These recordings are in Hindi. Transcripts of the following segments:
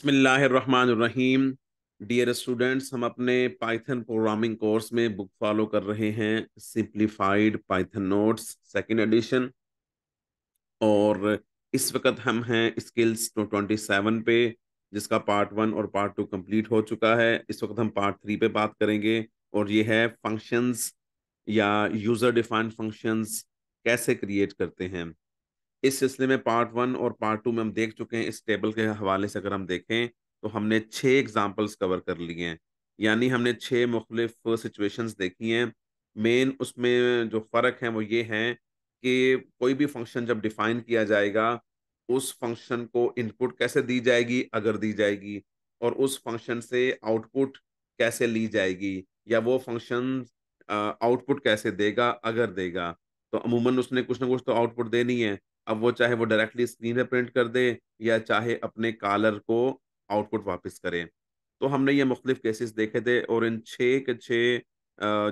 बसमीम डियर स्टूडेंट्स हम अपने पाइथन प्रोग्रामिंग कोर्स में बुक फॉलो कर रहे हैं simplified Python notes second edition और इस वक्त हम हैं स्किल्स टू ट्वेंटी सेवन पे जिसका पार्ट वन और पार्ट टू कंप्लीट हो चुका है इस वक्त हम पार्ट थ्री पे बात करेंगे और ये है फंक्शंस या यूज़र डिफाइंड फंक्शंस कैसे क्रिएट करते हैं इस सिलसिले में पार्ट वन और पार्ट टू में हम देख चुके हैं इस टेबल के हवाले से अगर हम देखें तो हमने छः एग्जाम्पल्स कवर कर लिए हैं यानी हमने छः मुख्तफ सिचुएशंस देखी हैं मेन उसमें जो फ़र्क है वो ये है कि कोई भी फंक्शन जब डिफाइन किया जाएगा उस फंक्शन को इनपुट कैसे दी जाएगी अगर दी जाएगी और उस फंक्शन से आउटपुट कैसे ली जाएगी या वो फंक्शन आउटपुट कैसे देगा अगर देगा तो अमूमन उसने कुछ ना कुछ तो आउटपुट देनी है अब वो चाहे वो डायरेक्टली स्क्रीन पर प्रिंट कर दे या चाहे अपने कॉलर को आउटपुट वापस करें तो हमने ये मुख्तलिफ केसेस देखे थे और इन छः के छः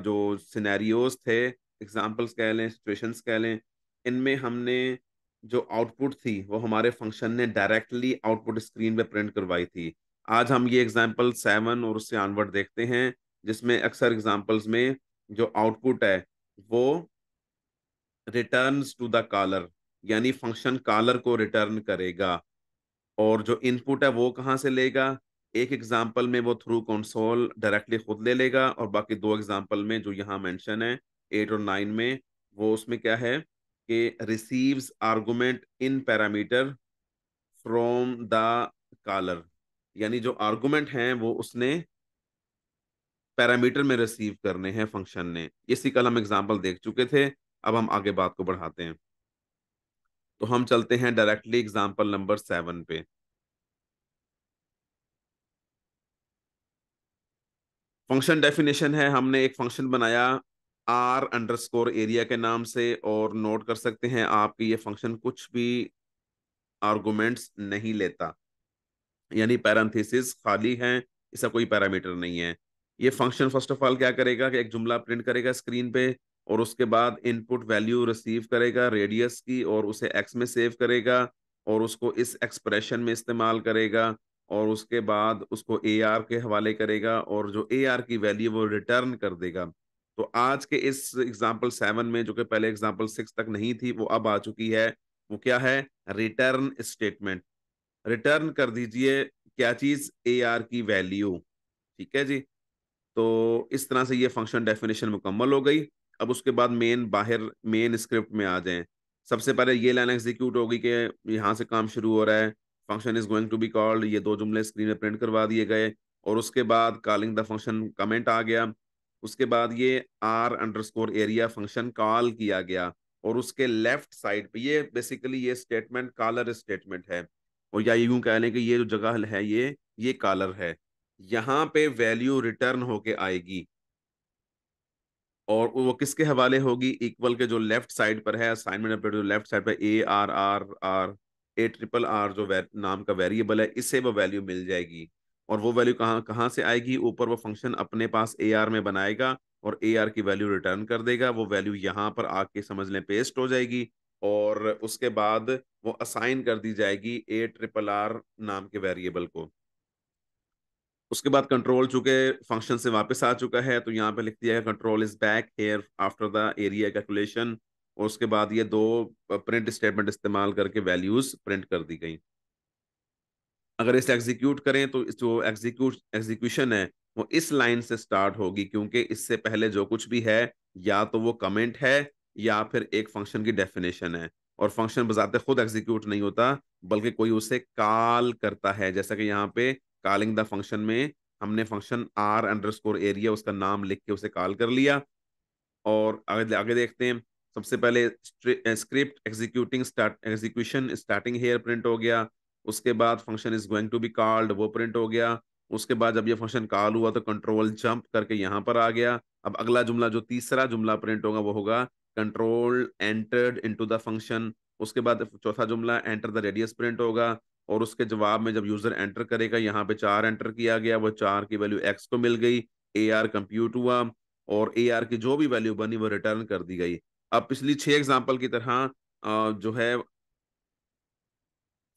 जो सिनेरियोस थे एग्जाम्पल्स कह लें सिचुएशंस कह लें इनमें हमने जो आउटपुट थी वो हमारे फंक्शन ने डायरेक्टली आउटपुट स्क्रीन पे प्रिंट करवाई थी आज हम ये एग्जाम्पल सेवन और उससे आनवर्ड देखते हैं जिसमें अक्सर एग्जाम्पल्स में जो आउटपुट है वो रिटर्न टू द कॉलर यानी फंक्शन कॉलर को रिटर्न करेगा और जो इनपुट है वो कहाँ से लेगा एक एग्जाम्पल में वो थ्रू कंसोल डायरेक्टली खुद ले लेगा और बाकी दो एग्जाम्पल में जो यहाँ मेंशन है एट और नाइन में वो उसमें क्या है कि receives argument in parameter from the caller यानी जो आर्गूमेंट हैं वो उसने पैरामीटर में रिसीव करने हैं फंक्शन ने इसी कल हम एग्जाम्पल देख चुके थे अब हम आगे बात को बढ़ाते हैं तो हम चलते हैं डायरेक्टली एग्जाम्पल नंबर सेवन पे फंक्शन डेफिनेशन है हमने एक फंक्शन बनाया आर अंडरस्कोर एरिया के नाम से और नोट कर सकते हैं आप ये फंक्शन कुछ भी आर्गुमेंट्स नहीं लेता यानी पैरंथेसिस खाली है इसका कोई पैरामीटर नहीं है ये फंक्शन फर्स्ट ऑफ ऑल क्या करेगा कि एक जुमला प्रिंट करेगा स्क्रीन पे और उसके बाद इनपुट वैल्यू रिसीव करेगा रेडियस की और उसे एक्स में सेव करेगा और उसको इस एक्सप्रेशन में इस्तेमाल करेगा और उसके बाद उसको ए आर के हवाले करेगा और जो ए आर की वैल्यू वो रिटर्न कर देगा तो आज के इस एग्जाम्पल सेवन में जो कि पहले एग्जाम्पल सिक्स तक नहीं थी वो अब आ चुकी है वो क्या है रिटर्न स्टेटमेंट रिटर्न कर दीजिए क्या चीज ए आर की वैल्यू ठीक है जी तो इस तरह से ये फंक्शन डेफिनेशन मुकम्मल हो गई अब उसके बाद मेन बाहर मेन स्क्रिप्ट में आ जाएं सबसे पहले ये लाइन एग्जीक्यूट होगी कि यहाँ से काम शुरू हो रहा है function is going to be called ये दो जुमले स्क्रीन में प्रिंट करवा दिए गए और उसके बाद कॉलिंग द फंक्शन कमेंट आ गया उसके बाद ये R underscore area function call किया गया और उसके लेफ्ट साइड पे ये बेसिकली ये स्टेटमेंट कॉलर स्टेटमेंट है और या यूं कह लें कि ये जो जगह है ये ये कॉलर है यहाँ पे वैल्यू रिटर्न होके आएगी और वो किसके हवाले होगी इक्वल के जो लेफ्ट साइड पर है असाइनमेंट अपडेट जो लेफ्ट साइड पर A R R R A triple R जो नाम का वेरिएबल है इसे वो वैल्यू मिल जाएगी और वो वैल्यू कहाँ कहाँ से आएगी ऊपर वो फंक्शन अपने पास ए आर में बनाएगा और ए आर की वैल्यू रिटर्न कर देगा वो वैल्यू यहाँ पर आके समझ लें पेस्ट हो जाएगी और उसके बाद वो असाइन कर दी जाएगी ए ट्रिपल आर नाम के वेरिएबल को उसके बाद कंट्रोल चुके फंक्शन से वापस आ चुका है तो यहाँ पे लिख दिया control is back here after the area calculation और उसके बाद ये दो प्रिंट स्टेटमेंट इस्तेमाल करके वैल्यूज प्रिंट कर दी गई अगर इसे एग्जीक्यूट करें तो जो एग्जीक्यूट एग्जीक्यूशन है वो इस लाइन से स्टार्ट होगी क्योंकि इससे पहले जो कुछ भी है या तो वो कमेंट है या फिर एक फंक्शन की डेफिनेशन है और फंक्शन बजाते खुद एग्जीक्यूट नहीं होता बल्कि कोई उसे कॉल करता है जैसा कि यहाँ पे कॉलिंग द फंक्शन में हमने function R underscore area उसका नाम लिख के उसे कॉल कर लिया और आगे आगे देखते हैं सबसे पहले script executing start execution starting here print हो गया उसके बाद function is going to be called वो प्रिंट हो गया उसके बाद जब ये फंक्शन कॉल हुआ तो कंट्रोल जंप करके यहाँ पर आ गया अब अगला जुमला जो तीसरा जुमला प्रिंट होगा वो होगा control entered into the function उसके बाद चौथा जुमला एंटर द रेडियस प्रिंट होगा और उसके जवाब में जब यूजर एंटर करेगा यहाँ पे चार एंटर किया गया वो चार की वैल्यू एक्स को मिल गई ए आर कंप्यूट हुआ और ए आर की जो भी वैल्यू बनी वो रिटर्न कर दी गई अब पिछली छह एग्जाम्पल की तरह जो है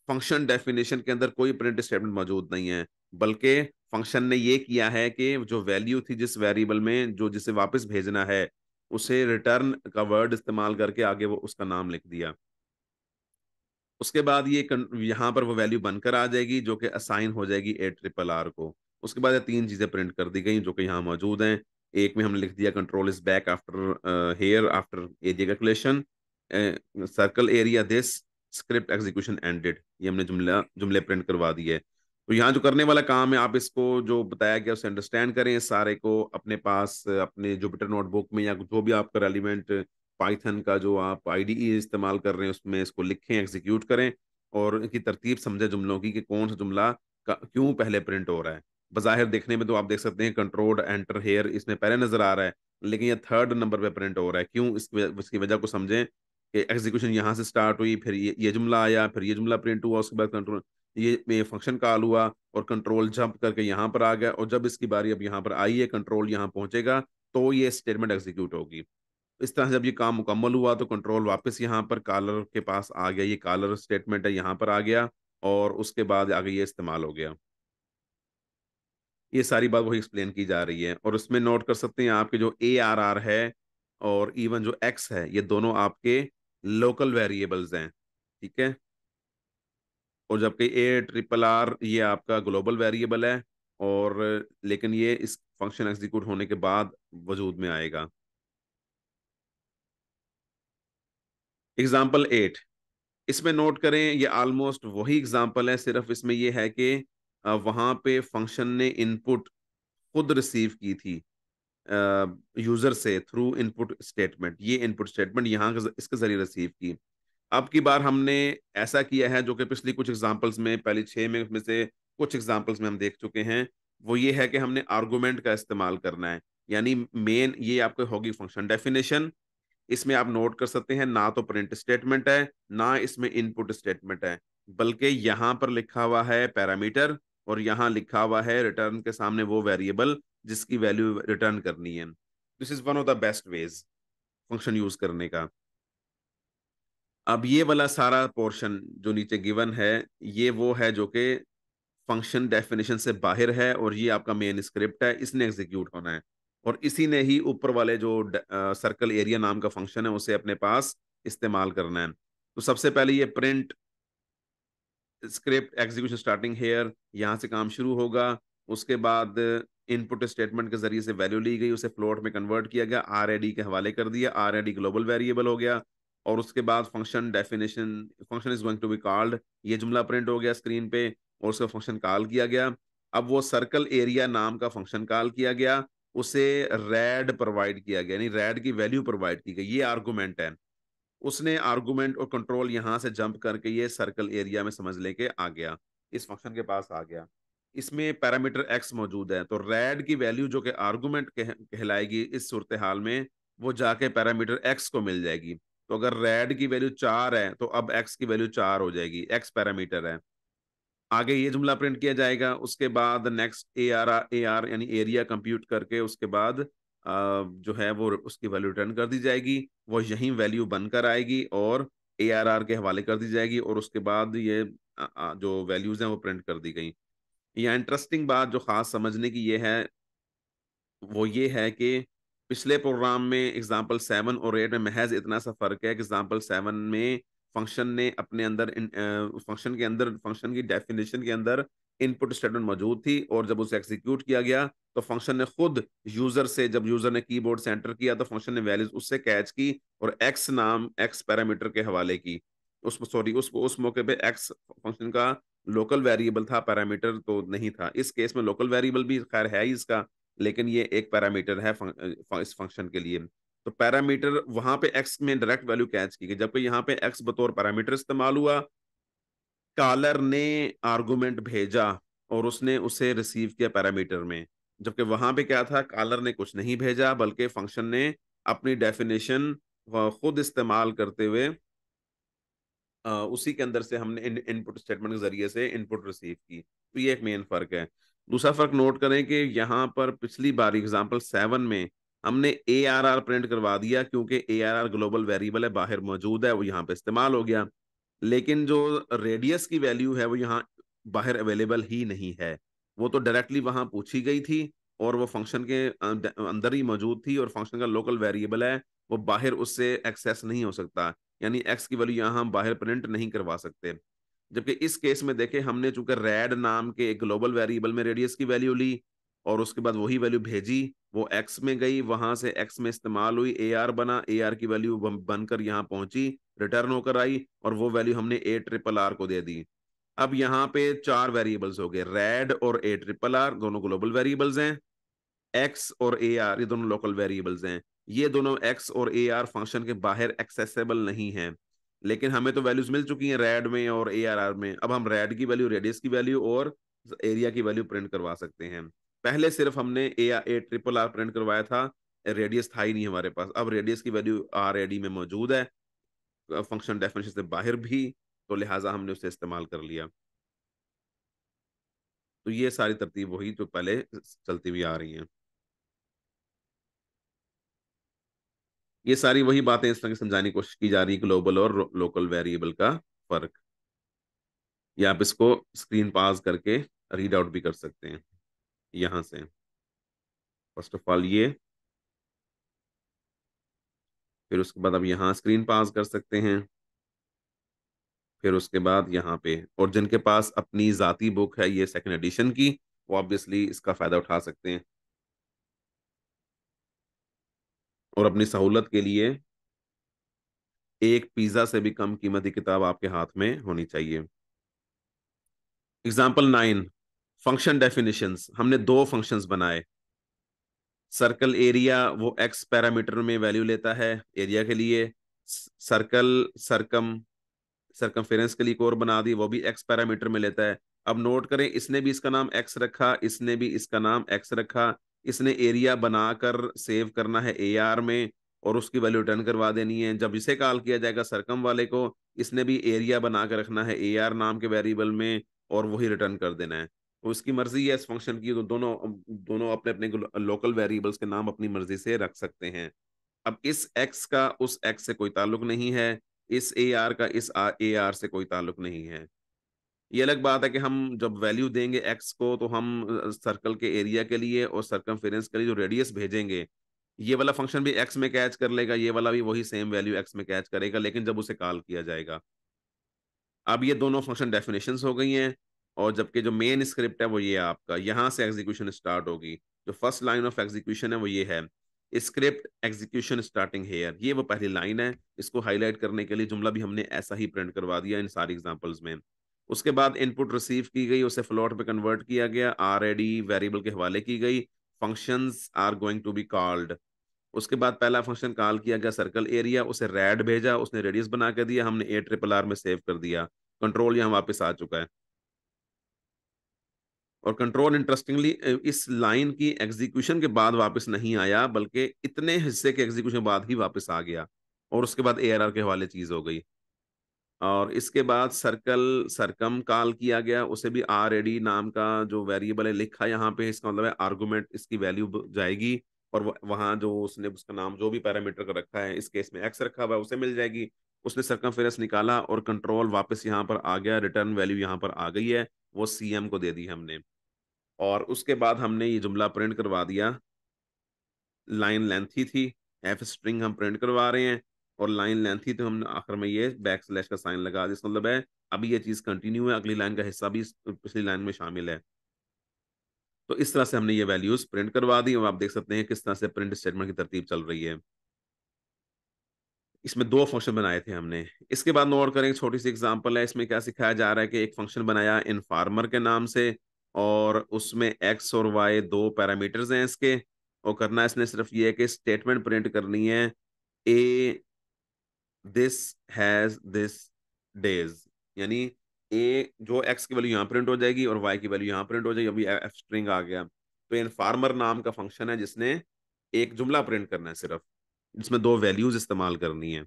फंक्शन डेफिनेशन के अंदर कोई प्रिंट स्टेटमेंट मौजूद नहीं है बल्कि फंक्शन ने ये किया है कि जो वैल्यू थी जिस वेरिएबल में जो जिसे वापस भेजना है उसे रिटर्न का वर्ड इस्तेमाल करके आगे वो उसका नाम लिख दिया उसके बाद ये यहाँ पर वो वैल्यू बनकर आ जाएगी जो कि असाइन हो जाएगी ए ट्रिपल आर को उसके बाद ये तीन चीज़ें प्रिंट कर दी गई जो कि यहाँ मौजूद हैं एक में हमने लिख दिया control is back after here after area calculation circle area this script execution ended ये हमने जुमला जुमले प्रिंट करवा दिए तो यहाँ जो करने वाला काम है आप इसको जो बताया गया उसे अंडरस्टैंड करें सारे को अपने पास अपने जुपिटर नोटबुक में या जो भी आपका रेलिवेंट पाइथन का जो आप आईडीई इस्तेमाल कर रहे हैं उसमें इसको लिखें एग्जीक्यूट करें और इनकी तरतीब समझें जुमलों की कि कौन सा जुमला क्यों पहले प्रिंट हो रहा है बाहिर देखने में तो आप देख सकते हैं कंट्रोल एंटर हेयर इसमें पहले नजर आ रहा है लेकिन ये थर्ड नंबर पे प्रिंट हो रहा है क्यों इस इसकी वजह को समझें कि एग्जीक्यूशन यहाँ से स्टार्ट हुई फिर ये ये जुमला आया फिर ये जुमला प्रिंट हुआ उसके बाद कंट्रोल ये फंक्शन कॉल हुआ और कंट्रोल जंप करके यहाँ पर आ गया और जब इसकी बारी अब यहाँ पर आई है कंट्रोल यहाँ पहुंचेगा तो ये स्टेटमेंट एग्जीक्यूट होगी इस तरह से जब ये काम मुकम्मल हुआ तो कंट्रोल वापस यहाँ पर कॉलर के पास आ गया ये कॉलर स्टेटमेंट है यहाँ पर आ गया और उसके बाद आगे ये इस्तेमाल हो गया ये सारी बात वही एक्सप्लेन की जा रही है और उसमें नोट कर सकते हैं आपके जो ए आर आर है और इवन जो एक्स है ये दोनों आपके लोकल वेरिएबल्स हैं ठीक है और जबकि ए ट्रिपल आर ये आपका ग्लोबल वेरिएबल है और लेकिन ये इस फंक्शन एग्जीक्यूट होने के बाद वजूद में आएगा एग्जाम्पल एट इसमें नोट करें ये ऑलमोस्ट वही एग्जाम्पल है सिर्फ इसमें ये है कि वहां पे फंक्शन ने इनपुट खुद रिसीव की थी यूज़र से थ्रू इनपुट स्टेटमेंट ये इनपुट स्टेटमेंट यहाँ इसके ज़रिए रिसीव की अब की बार हमने ऐसा किया है जो कि पिछली कुछ एग्जाम्पल्स में पहले छः में उसमें से कुछ एग्जाम्पल्स में हम देख चुके हैं वो ये है कि हमने आर्गूमेंट का इस्तेमाल करना है यानी मेन ये आपको होगी फंक्शन डेफिनेशन इसमें आप नोट कर सकते हैं ना तो प्रिंट स्टेटमेंट है ना इसमें इनपुट स्टेटमेंट है बल्कि यहाँ पर लिखा हुआ है पैरामीटर और यहाँ लिखा हुआ है रिटर्न के सामने वो वेरिएबल जिसकी वैल्यू रिटर्न करनी है this is one of the best ways function use करने का अब ये वाला सारा पोर्शन जो नीचे गिवन है ये वो है जो कि फंक्शन डेफिनेशन से बाहर है और ये आपका मेन स्क्रिप्ट है इसने एग्जीक्यूट होना है और इसी ने ही ऊपर वाले जो सर्कल एरिया नाम का फंक्शन है उसे अपने पास इस्तेमाल करना है तो सबसे पहले ये print script execution starting here यहाँ से काम शुरू होगा उसके बाद इनपुट स्टेटमेंट के जरिए से वैल्यू ली गई उसे फ्लोट में कन्वर्ट किया गया आर के हवाले कर दिया आर ग्लोबल वेरिएबल हो गया और उसके बाद function definition function is going to be called ये जुमला प्रिंट हो गया स्क्रीन पे और उसका फंक्शन कॉल किया गया अब वो सर्कल एरिया नाम का फंक्शन कॉल किया गया उसे रेड प्रोवाइड किया गया यानी रेड की वैल्यू प्रोवाइड की गई ये आर्गूमेंट है उसने आर्गूमेंट और कंट्रोल यहाँ से जंप करके ये सर्कल एरिया में समझ लेके आ गया इस फंक्शन के पास आ गया इसमें पैरामीटर एक्स मौजूद है तो रेड की वैल्यू जो कि आर्गूमेंट कहलाएगी इस सूरत हाल में वो जाके पैरामीटर एक्स को मिल जाएगी तो अगर रेड की वैल्यू चार है तो अब एक्स की वैल्यू चार हो जाएगी एक्स पैरामीटर है आगे ये जुमला प्रिंट किया जाएगा उसके बाद next A R R A R यानी एरिया कंप्यूट करके उसके बाद जो है वो उसकी वैल्यू रिटर्न कर दी जाएगी वो यहीं वैल्यू बनकर आएगी और ए आर आर के हवाले कर दी जाएगी और उसके बाद ये जो वैल्यूज हैं वो प्रिंट कर दी गई या इंटरेस्टिंग बात जो ख़ास समझने की ये है वो ये है कि पिछले प्रोग्राम में एग्ज़ाम्पल सेवन और एट में महज इतना सा फ़र्क है एग्ज़ाम्पल सेवन में फंक्शन ने अपने अंदर फंक्शन के अंदर फंक्शन की डेफिनेशन के अंदर इनपुट स्टेटमेंट मौजूद थी और जब उसे एग्जीक्यूट किया गया तो फंक्शन ने खुद यूजर से जब यूजर ने कीबोर्ड से एंटर किया तो फंक्शन ने वैल्यूज उससे कैच की और एक्स नाम एक्स पैरामीटर के हवाले की उस सॉरी उस उस मौके पे एक्स फंक्शन का लोकल वेरिएबल था पैरामीटर तो नहीं था इस केस में लोकल वेरिएबल भी खैर है ही इसका लेकिन ये एक पैरामीटर है फंक, इस फंक्शन के लिए तो पैरामीटर वहां पे एक्स में डायरेक्ट वैल्यू कैच की गई जबकि यहाँ पे एक्स बतौर पैरामीटर इस्तेमाल हुआ कॉलर ने आर्गूमेंट भेजा और उसने उसे रिसीव किया पैरामीटर में जबकि वहां पे क्या था कॉलर ने कुछ नहीं भेजा बल्कि फंक्शन ने अपनी डेफिनेशन खुद इस्तेमाल करते हुए उसी के अंदर से हमने इनपुट स्टेटमेंट के जरिए से इनपुट रिसीव की तो ये एक मेन फर्क है दूसरा फर्क नोट करें कि यहाँ पर पिछली बार एग्जाम्पल सेवन में हमने ए आर आर प्रिंट करवा दिया क्योंकि A R R global variable है बाहर मौजूद है वो यहाँ पे इस्तेमाल हो गया लेकिन जो रेडियस की वैल्यू है वो यहाँ बाहर अवेलेबल ही नहीं है वो तो डायरेक्टली वहाँ पूछी गई थी और वो फंक्शन के अंदर ही मौजूद थी और फंक्शन का लोकल वेरिएबल है वो बाहर उससे एक्सेस नहीं हो सकता यानी एक्स की वैल्यू यहाँ हम बाहर प्रिंट नहीं करवा सकते जबकि इस केस में देखें हमने चूंकि रेड नाम के एक ग्लोबल वेरिएबल में रेडियस की वैल्यू ली और उसके बाद वही वैल्यू भेजी वो एक्स में गई वहां से एक्स में इस्तेमाल हुई ए आर बना ए आर की वैल्यू बनकर यहाँ पहुंची रिटर्न होकर आई और वो वैल्यू हमने ए ट्रिपल आर को दे दी अब यहाँ पे चार वेरिएबल्स हो गए रेड और ए ट्रिपल आर दोनों ग्लोबल वेरिएबल्स हैं एक्स और ए आर ये दोनों लोकल वेरिएबल्स हैं ये दोनों एक्स और ए आर फंक्शन के बाहर एक्सेसिबल नहीं है लेकिन हमें तो वैल्यूज मिल चुकी हैं रेड में और ए आर आर में अब हम रेड की वैल्यू रेडियस की वैल्यू और एरिया की वैल्यू प्रिंट करवा सकते हैं पहले सिर्फ हमने A A triple R print करवाया था रेडियस था ही नहीं हमारे पास अब रेडियस की वैल्यू आर एडी में मौजूद है फंक्शन डेफिनेशन से बाहर भी तो लिहाजा हमने उसे इस्तेमाल कर लिया तो ये सारी तरतीब वही जो पहले चलती हुई आ रही हैं ये सारी वही बातें इस तरह समझाने की कोशिश की जा रही है ग्लोबल और लोकल वेरिएबल का फर्क या आप इसको स्क्रीन पास करके रीड आउट भी कर सकते हैं यहाँ से फर्स्ट ऑफ ऑल ये फिर उसके बाद आप यहाँ स्क्रीन पास कर सकते हैं फिर उसके बाद यहाँ पे और जिनके पास अपनी ज़ाती बुक है ये सेकंड एडिशन की वो ऑब्वियसली इसका फ़ायदा उठा सकते हैं और अपनी सहूलत के लिए एक पिज़्ज़ा से भी कम कीमत की किताब आपके हाथ में होनी चाहिए एग्जाम्पल नाइन फंक्शन डेफिनेशंस हमने दो फंक्शंस बनाए सर्कल एरिया वो एक्स पैरामीटर में वैल्यू लेता है एरिया के लिए सर्कल सर्कम सर्कम के लिए कोर बना दी वो भी एक्स पैरामीटर में लेता है अब नोट करें इसने भी इसका नाम एक्स रखा इसने भी इसका नाम एक्स रखा इसने एरिया बनाकर सेव करना है ए आर में और उसकी वैल्यू रिटर्न करवा देनी है जब इसे कॉल किया जाएगा सरकम वाले को इसने भी एरिया बना कर रखना है ए आर नाम के वेरिएबल में और वही रिटर्न कर देना है उसकी मर्जी है इस फंक्शन की तो दोनों दोनों अपने अपने लोकल वेरिएबल्स के नाम अपनी मर्जी से रख सकते हैं अब इस एक्स का उस एक्स से कोई ताल्लुक नहीं है इस ए आर का इस ए आर से कोई ताल्लुक नहीं है ये अलग बात है कि हम जब वैल्यू देंगे एक्स को तो हम सर्कल के एरिया के लिए और सर्कम के लिए जो रेडियस भेजेंगे ये वाला फंक्शन भी एक्स में कैच कर लेगा ये वाला भी वही सेम वैल्यू एक्स में कैच करेगा लेकिन जब उसे कॉल किया जाएगा अब ये दोनों फंक्शन डेफिनेशन हो गई हैं और जबकि जो मेन स्क्रिप्ट है वो ये है आपका यहाँ से एग्जीक्यूशन स्टार्ट होगी जो फर्स्ट लाइन ऑफ एग्जीक्यूशन है वो ये है स्क्रिप्ट एग्जीक्यूशन स्टार्टिंग हेयर ये वो पहली लाइन है इसको हाईलाइट करने के लिए जुमला भी हमने ऐसा ही प्रिंट करवा दिया इन सारी एग्जाम्पल्स में उसके बाद इनपुट रिसीव की गई उसे फ्लोट पे कन्वर्ट किया गया आर वेरिएबल के हवाले की गई functions are going to be called उसके बाद पहला फंक्शन कॉल किया गया सर्कल एरिया उसे रेड भेजा उसने रेडियस बना के दिया हमने ए ट्रिपल आर में सेव कर दिया कंट्रोल यहाँ वापस आ चुका है और कंट्रोल इंटरेस्टिंगली इस लाइन की एग्जीक्यूशन के बाद वापस नहीं आया बल्कि इतने हिस्से के एग्जीक्यूशन के बाद ही वापस आ गया और उसके बाद एआरआर के हवाले चीज़ हो गई और इसके बाद सर्कल सरकम काल किया गया उसे भी आर एडी नाम का जो वेरिएबल है लिखा यहाँ पे इसका मतलब है आर्गूमेंट इसकी वैल्यू जाएगी और वहाँ जो उसने उसका नाम जो भी पैरामीटर का रखा है इस केस में एक्स रखा हुआ है उसे मिल जाएगी उसने सरकम निकाला और कंट्रोल वापस यहाँ पर आ गया रिटर्न वैल्यू यहाँ पर आ गई है वो सी को दे दी हमने और उसके बाद हमने ये जुमला प्रिंट करवा दिया लाइन लेंथ ही थी एफ स्ट्रिंग हम प्रिंट करवा रहे हैं और लाइन लेंथ ही तो हमने आखिर में ये बैक स्लैश का साइन लगा दिया मतलब है अभी ये चीज़ कंटिन्यू है अगली लाइन का हिस्सा भी पिछली लाइन में शामिल है तो इस तरह से हमने ये वैल्यूज़ प्रिंट करवा दी और आप देख सकते हैं किस तरह से प्रिंट स्टेटमेंट की तरतीब चल रही है इसमें दो फंक्शन बनाए थे हमने इसके बाद नोट करें छोटी सी एग्जांपल है इसमें क्या सिखाया जा रहा है कि एक फंक्शन बनाया इनफार्मर के नाम से और उसमें एक्स और वाई दो पैरामीटर्स हैं इसके और करना इसने सिर्फ ये है कि स्टेटमेंट प्रिंट करनी है a this has this days यानी ए जो एक्स की वैल्यू यहाँ प्रिंट हो जाएगी और वाई की वैल्यू यहाँ प्रिंट हो जाएगी अभी एफ स्ट्रिंग आ गया तो इन फार्मर नाम का फंक्शन है जिसने एक जुमला प्रिंट करना है सिर्फ जिसमें दो वैल्यूज इस्तेमाल करनी है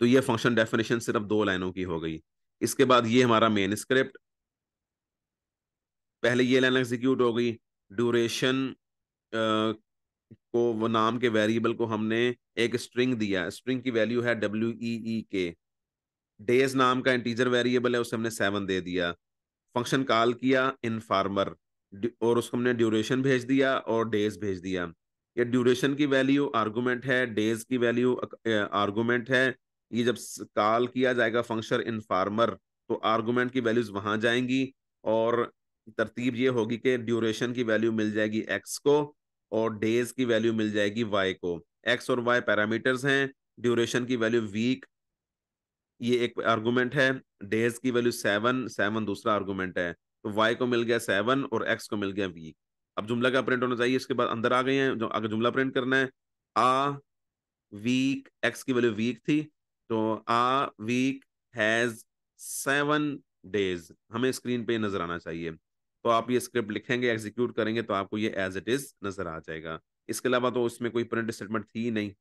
तो ये फंक्शन डेफिनेशन सिर्फ दो लाइनों की हो गई इसके बाद ये हमारा मेन स्क्रिप्ट पहले ये लाइन एग्जीक्यूट हो गई ड्यूरेशन को वो नाम के वेरिएबल को हमने एक स्ट्रिंग दिया स्ट्रिंग की वैल्यू है डब्ल्यू ई ई के डेज नाम का इंटीजर वेरिएबल है उसे हमने सेवन दे दिया फंक्शन कॉल किया इनफार्मर और उसको हमने ड्यूरेशन भेज दिया और डेज भेज दिया ये ड्यूरेशन की वैल्यू आर्गूमेंट है डेज की वैल्यू आर्गूमेंट है ये जब कॉल किया जाएगा फंक्शन इनफार्मर तो आर्गूमेंट की वैल्यूज वहां जाएंगी और तरतीब ये होगी कि ड्यूरेशन की वैल्यू मिल जाएगी एक्स को और डेज की वैल्यू मिल जाएगी वाई को एक्स और वाई पैरामीटर्स हैं ड्यूरेशन की वैल्यू वीक ये एक आर्गूमेंट है डेज की वैल्यू सेवन सेवन दूसरा आर्गूमेंट है तो वाई को मिल गया सेवन और एक्स को मिल गया वीक अब जुमला का प्रिंट होना चाहिए इसके बाद अंदर आ गए हैं जो अगर जुमला प्रिंट करना है आ वीक एक्स की वैल्यू वीक थी तो a week has seven days हमें स्क्रीन पे नजर आना चाहिए तो आप ये स्क्रिप्ट लिखेंगे एग्जीक्यूट करेंगे तो आपको ये एज इट इज नजर आ जाएगा इसके अलावा तो उसमें कोई प्रिंट स्टेटमेंट थी नहीं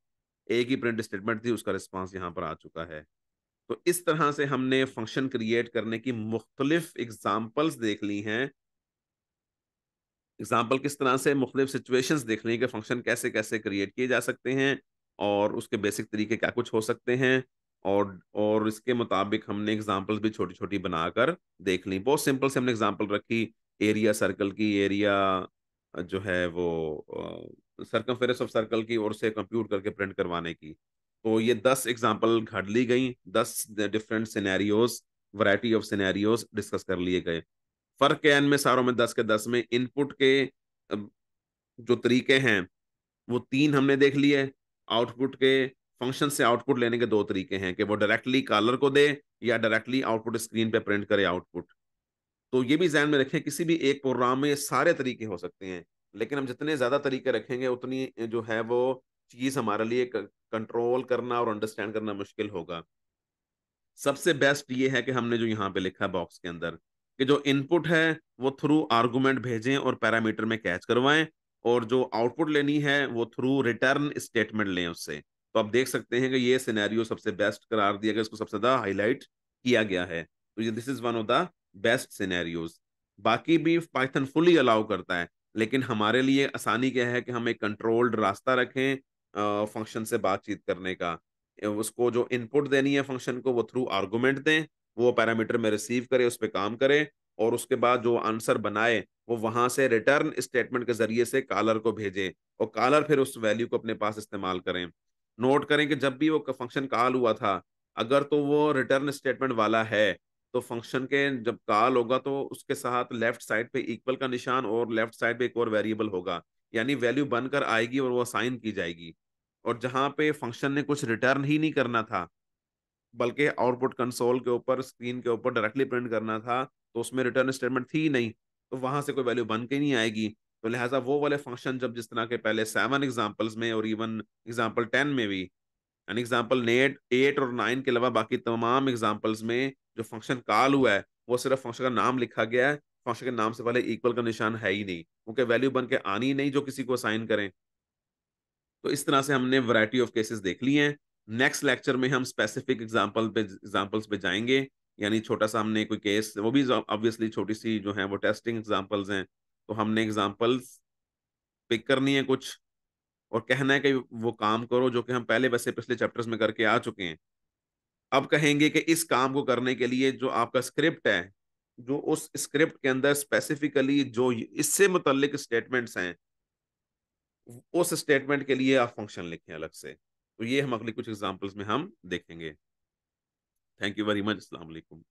एक ही प्रिंट स्टेटमेंट थी उसका रिस्पॉन्स यहाँ पर आ चुका है तो इस तरह से हमने फंक्शन क्रिएट करने की मुख्तलिफ एग्जाम्पल्स देख ली हैं एग्जाम्पल किस तरह से मुख्तलिफ सिचुएशन देख ली कि फंक्शन कैसे कैसे क्रिएट किए जा सकते हैं और उसके बेसिक तरीके क्या कुछ हो सकते हैं और और इसके मुताबिक हमने एग्जाम्पल्स भी छोटी छोटी बनाकर देख ली बहुत सिंपल से हमने एग्जाम्पल रखी एरिया सर्कल की एरिया जो है वो फेरस ऑफ सर्कल की ओर से कंप्यूट करके प्रिंट करवाने की तो ये दस एग्जाम्पल घट ली गई दस different scenarios variety of scenarios discuss कर लिए गए फर्क क्या इनमें सारों में दस के दस में इनपुट के जो तरीके हैं वो तीन हमने देख लिए आउटपुट के फंक्शन से आउटपुट लेने के दो तरीके हैं कि वो डायरेक्टली कॉलर को दे या डायरेक्टली आउटपुट स्क्रीन पे प्रिंट करे आउटपुट तो ये भी जहन में रखें किसी भी एक प्रोग्राम में सारे तरीके हो सकते हैं लेकिन हम जितने ज़्यादा तरीके रखेंगे उतनी जो है वो चीज़ हमारे लिए कंट्रोल करना और अंडरस्टैंड करना मुश्किल होगा सबसे बेस्ट ये है कि हमने जो यहाँ पे लिखा बॉक्स के अंदर कि जो इनपुट है वो थ्रू आर्गूमेंट भेजें और पैरामीटर में कैच करवाएं और जो आउटपुट लेनी है वो थ्रू रिटर्न स्टेटमेंट लें उससे तो आप देख सकते हैं कि ये सिनेरियो सबसे बेस्ट करार दिया गया इसको सबसे ज़्यादा हाईलाइट किया गया है तो ये this is one of the best scenarios बाकी भी पाइथन फुली अलाउ करता है लेकिन हमारे लिए आसानी क्या है कि हम एक कंट्रोल्ड रास्ता रखें फंक्शन से बातचीत करने का उसको जो इनपुट देनी है फंक्शन को वो थ्रू आर्गूमेंट दें वो पैरामीटर में रिसीव करे उस पर काम करे और उसके बाद जो आंसर बनाए वो वहां से रिटर्न स्टेटमेंट के जरिए से कॉलर को भेजें और कॉलर फिर उस वैल्यू को अपने पास इस्तेमाल करें नोट करें कि जब भी वो फंक्शन कॉल हुआ था अगर तो वो रिटर्न स्टेटमेंट वाला है तो फंक्शन के जब काल होगा तो उसके साथ लेफ्ट साइड पे इक्वल का निशान और लेफ्ट साइड पे एक और वेरिएबल होगा यानी वैल्यू बनकर आएगी और वो साइन की जाएगी और जहाँ पे फंक्शन ने कुछ रिटर्न ही नहीं करना था बल्कि आउटपुट कंसोल के ऊपर स्क्रीन के ऊपर डायरेक्टली प्रिंट करना था तो उसमें रिटर्न स्टेटमेंट थी नहीं तो वहां से कोई वैल्यू बन के नहीं आएगी तो लिहाजा वो वाले फंक्शन जब जिस तरह के पहले सेवन एग्जाम्पल्स में और इवन एग्जाम्पल टेन में भी एन एग्जाम्पल नेट एट और नाइन के अलावा बाकी तमाम एग्जाम्पल्स में जो फंक्शन कॉल हुआ है वो सिर्फ फंक्शन का नाम लिखा गया है फंक्शन के नाम से पहले इक्वल का निशान है ही नहीं क्योंकि वैल्यू बन के आनी नहीं जो किसी को असाइन करें तो इस तरह से हमने वैरायटी ऑफ केसेस देख ली हैं नेक्स्ट लेक्चर में हम स्पेसिफिक एग्जाम्पल पे एग्जाम्पल्स पे जाएंगे यानी छोटा सा हमने कोई केस वो भी ऑब्वियसली छोटी सी जो है वो टेस्टिंग एग्जाम्पल्स हैं तो हमने एग्जाम्पल्स पिक करनी है कुछ और कहना है कि वो काम करो जो कि हम पहले वैसे पिछले चैप्टर्स में करके आ चुके हैं अब कहेंगे कि इस काम को करने के लिए जो आपका स्क्रिप्ट है जो उस स्क्रिप्ट के अंदर स्पेसिफिकली जो इससे मुतलिक स्टेटमेंट्स हैं उस स्टेटमेंट के लिए आप फंक्शन लिखें अलग से तो ये हम अगले कुछ एग्जाम्पल्स में हम देखेंगे thank you very much Aslam